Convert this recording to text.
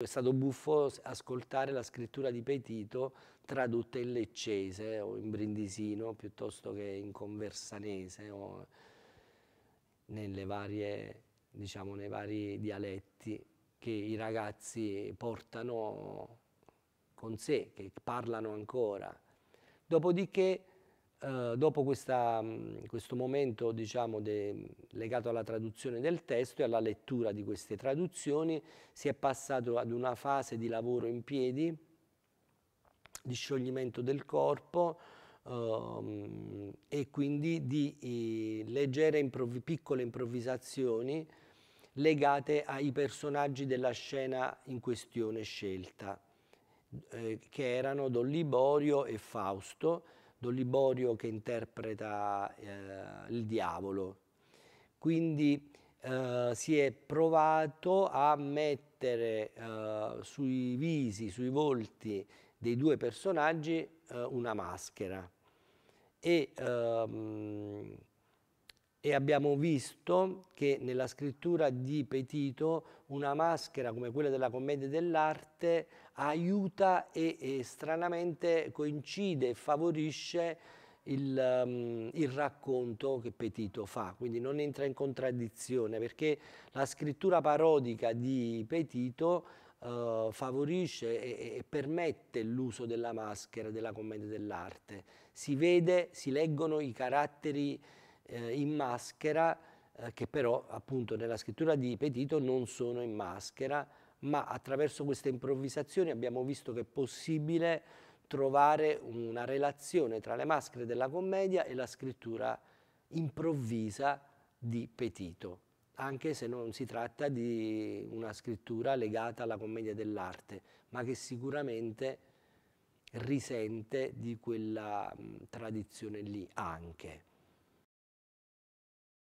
È stato buffo ascoltare la scrittura di Petito tradotta in leccese o in brindisino piuttosto che in conversanese o varie, diciamo, nei vari dialetti che i ragazzi portano con sé, che parlano ancora. Dopodiché eh, dopo questa, mm, questo momento diciamo, de, legato alla traduzione del testo e alla lettura di queste traduzioni, si è passato ad una fase di lavoro in piedi, di scioglimento del corpo ehm, e quindi di eh, leggere improvvi, piccole improvvisazioni legate ai personaggi della scena in questione scelta, eh, che erano Don Liborio e Fausto, Don Liborio che interpreta eh, il diavolo. Quindi eh, si è provato a mettere eh, sui visi, sui volti dei due personaggi eh, una maschera e ehm, e abbiamo visto che nella scrittura di Petito una maschera come quella della commedia dell'arte aiuta e, e, stranamente coincide e favorisce il, um, il, racconto che Petito fa, quindi non entra in contraddizione perché la scrittura parodica di Petito uh, favorisce e, e permette l'uso della maschera della commedia dell'arte. Si vede, si leggono i caratteri eh, in maschera, eh, che però appunto nella scrittura di Petito non sono in maschera, ma attraverso queste improvvisazioni abbiamo visto che è possibile trovare una relazione tra le maschere della commedia e la scrittura improvvisa di Petito, anche se non si tratta di una scrittura legata alla commedia dell'arte, ma che sicuramente risente di quella mh, tradizione lì anche.